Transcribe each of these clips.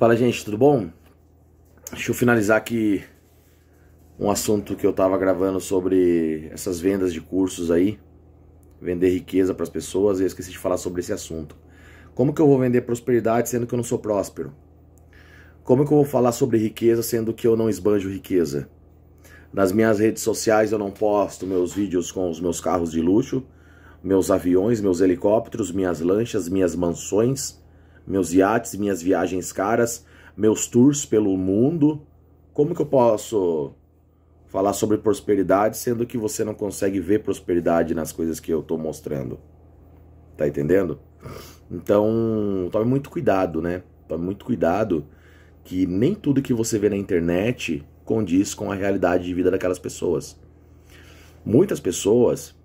Fala gente, tudo bom? Deixa eu finalizar aqui um assunto que eu estava gravando sobre essas vendas de cursos aí, vender riqueza para as pessoas, e eu esqueci de falar sobre esse assunto. Como que eu vou vender prosperidade sendo que eu não sou próspero? Como que eu vou falar sobre riqueza sendo que eu não esbanjo riqueza? Nas minhas redes sociais eu não posto meus vídeos com os meus carros de luxo, meus aviões, meus helicópteros, minhas lanchas, minhas mansões, meus iates, minhas viagens caras, meus tours pelo mundo. Como que eu posso falar sobre prosperidade sendo que você não consegue ver prosperidade nas coisas que eu estou mostrando? Tá entendendo? Então, tome muito cuidado, né? Tome muito cuidado que nem tudo que você vê na internet condiz com a realidade de vida daquelas pessoas. Muitas pessoas,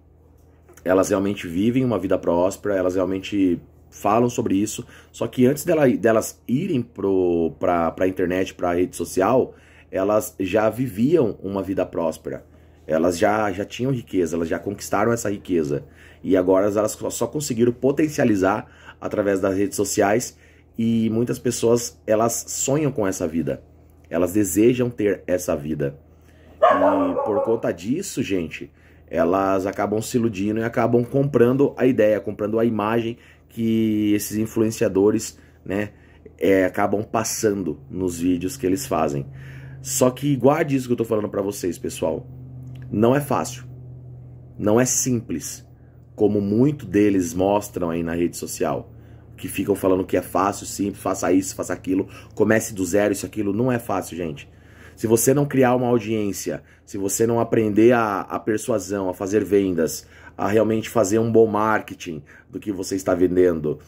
elas realmente vivem uma vida próspera, elas realmente falam sobre isso. Só que antes dela, delas irem para a internet, para a rede social, elas já viviam uma vida próspera. Elas já, já tinham riqueza, elas já conquistaram essa riqueza. E agora elas só, só conseguiram potencializar através das redes sociais. E muitas pessoas elas sonham com essa vida. Elas desejam ter essa vida. E por conta disso, gente, elas acabam se iludindo e acabam comprando a ideia, comprando a imagem que esses influenciadores né, é, acabam passando nos vídeos que eles fazem. Só que guarde isso que eu estou falando para vocês, pessoal. Não é fácil. Não é simples, como muito deles mostram aí na rede social, que ficam falando que é fácil, simples, faça isso, faça aquilo, comece do zero, isso aquilo não é fácil, gente. Se você não criar uma audiência, se você não aprender a, a persuasão, a fazer vendas, a realmente fazer um bom marketing do que você está vendendo,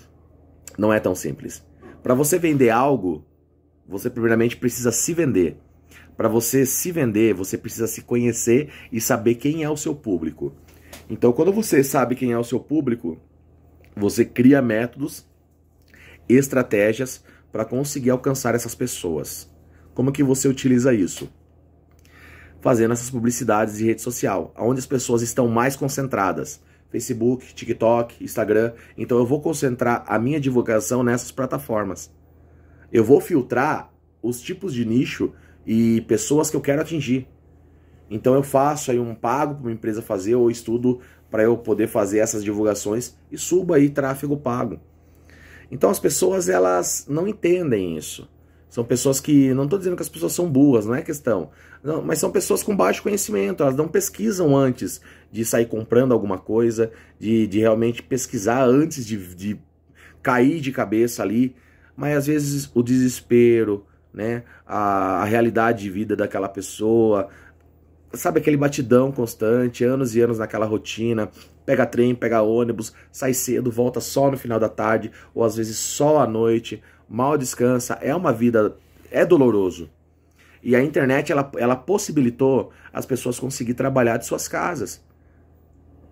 não é tão simples. Para você vender algo, você primeiramente precisa se vender. Para você se vender, você precisa se conhecer e saber quem é o seu público. Então, quando você sabe quem é o seu público, você cria métodos, estratégias para conseguir alcançar essas pessoas. Como é que você utiliza isso? Fazendo essas publicidades de rede social, onde as pessoas estão mais concentradas. Facebook, TikTok, Instagram. Então eu vou concentrar a minha divulgação nessas plataformas. Eu vou filtrar os tipos de nicho e pessoas que eu quero atingir. Então eu faço aí um pago para uma empresa fazer ou estudo para eu poder fazer essas divulgações e suba aí tráfego pago. Então as pessoas elas não entendem isso. São pessoas que. Não estou dizendo que as pessoas são boas não é questão. Não, mas são pessoas com baixo conhecimento, elas não pesquisam antes de sair comprando alguma coisa, de, de realmente pesquisar antes de, de cair de cabeça ali. Mas às vezes o desespero, né? A, a realidade de vida daquela pessoa, sabe aquele batidão constante, anos e anos naquela rotina, pega trem, pega ônibus, sai cedo, volta só no final da tarde ou às vezes só à noite, mal descansa, é uma vida é doloroso. E a internet ela, ela possibilitou as pessoas conseguir trabalhar de suas casas.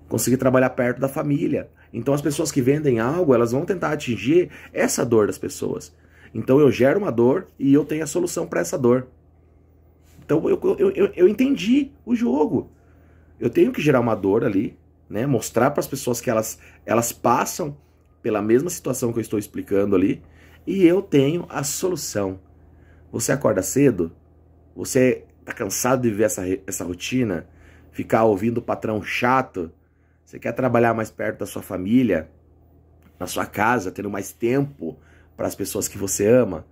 Conseguir trabalhar perto da família. Então as pessoas que vendem algo, elas vão tentar atingir essa dor das pessoas. Então eu gero uma dor e eu tenho a solução para essa dor. Então eu, eu, eu, eu entendi o jogo. Eu tenho que gerar uma dor ali, né? Mostrar para as pessoas que elas, elas passam pela mesma situação que eu estou explicando ali. E eu tenho a solução. Você acorda cedo? Você tá cansado de viver essa, essa rotina? Ficar ouvindo o patrão chato? Você quer trabalhar mais perto da sua família? Na sua casa, tendo mais tempo para as pessoas que você ama?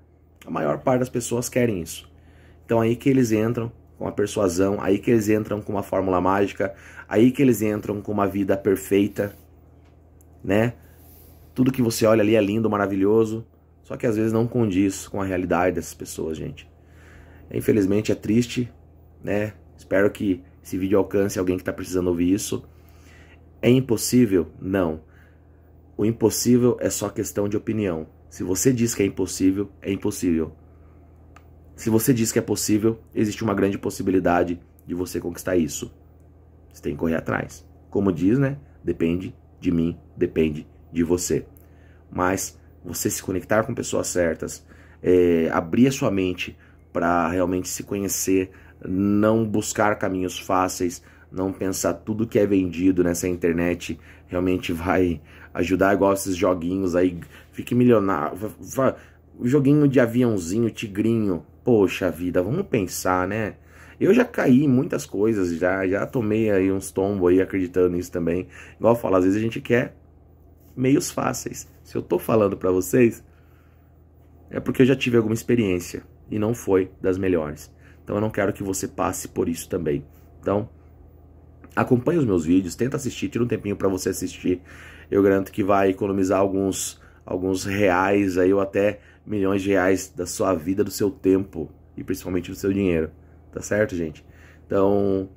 A maior parte das pessoas querem isso. Então aí que eles entram com a persuasão, aí que eles entram com uma fórmula mágica, aí que eles entram com uma vida perfeita, né? Tudo que você olha ali é lindo, maravilhoso, só que às vezes não condiz com a realidade dessas pessoas, gente. Infelizmente é triste, né? Espero que esse vídeo alcance alguém que está precisando ouvir isso. É impossível? Não. O impossível é só questão de opinião. Se você diz que é impossível, é impossível. Se você diz que é possível, existe uma grande possibilidade de você conquistar isso. Você tem que correr atrás. Como diz, né? Depende de mim, depende de você. Mas você se conectar com pessoas certas, é, abrir a sua mente para realmente se conhecer, não buscar caminhos fáceis, não pensar tudo que é vendido nessa internet realmente vai ajudar igual esses joguinhos aí, fique milionário, joguinho de aviãozinho, tigrinho, Poxa vida, vamos pensar, né? Eu já caí em muitas coisas, já, já tomei aí uns tombos aí acreditando nisso também. Igual eu falo, às vezes a gente quer meios fáceis. Se eu tô falando para vocês, é porque eu já tive alguma experiência e não foi das melhores. Então eu não quero que você passe por isso também. Então, acompanhe os meus vídeos, tenta assistir, tira um tempinho para você assistir. Eu garanto que vai economizar alguns alguns reais aí ou até milhões de reais da sua vida, do seu tempo e principalmente do seu dinheiro. Tá certo, gente? Então,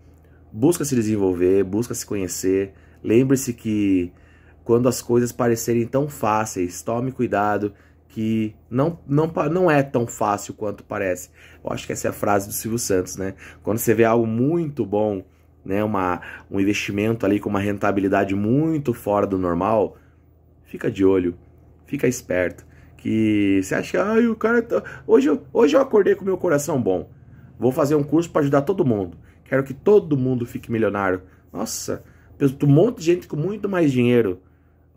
busca se desenvolver, busca se conhecer. Lembre-se que quando as coisas parecerem tão fáceis, tome cuidado que não, não, não é tão fácil quanto parece. Eu acho que essa é a frase do Silvio Santos, né? Quando você vê algo muito bom, né, uma, um investimento ali com uma rentabilidade muito fora do normal, fica de olho, fica esperto que você acha que ah, o cara tá... hoje, eu, hoje eu acordei com meu coração bom. Vou fazer um curso para ajudar todo mundo. Quero que todo mundo fique milionário. Nossa, um monte de gente com muito mais dinheiro,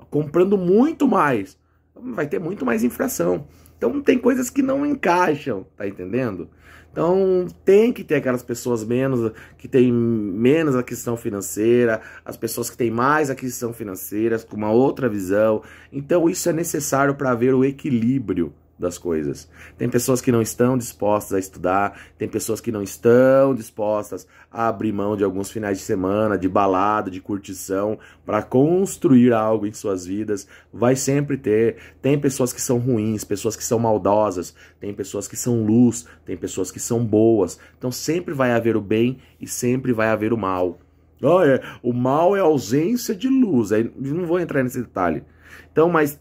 comprando muito mais. Vai ter muito mais infração. Então tem coisas que não encaixam, tá entendendo? Então tem que ter aquelas pessoas menos que tem menos aquisição financeira, as pessoas que têm mais aquisição financeira, com uma outra visão. Então isso é necessário para ver o equilíbrio das coisas. Tem pessoas que não estão dispostas a estudar, tem pessoas que não estão dispostas a abrir mão de alguns finais de semana, de balada, de curtição, para construir algo em suas vidas. Vai sempre ter. Tem pessoas que são ruins, pessoas que são maldosas, tem pessoas que são luz, tem pessoas que são boas. Então sempre vai haver o bem e sempre vai haver o mal. Oh, é, o mal é ausência de luz. É, não vou entrar nesse detalhe. Então, mas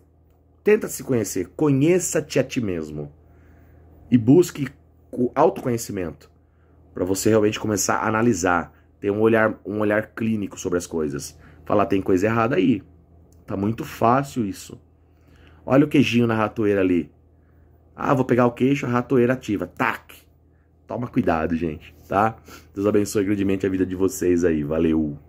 Tenta se conhecer, conheça-te a ti mesmo e busque o autoconhecimento para você realmente começar a analisar, ter um olhar, um olhar clínico sobre as coisas. Falar tem coisa errada aí. Tá muito fácil isso. Olha o queijinho na ratoeira ali. Ah, vou pegar o queixo, a ratoeira ativa. Tac. Toma cuidado, gente, tá? Deus abençoe grandemente a vida de vocês aí. Valeu.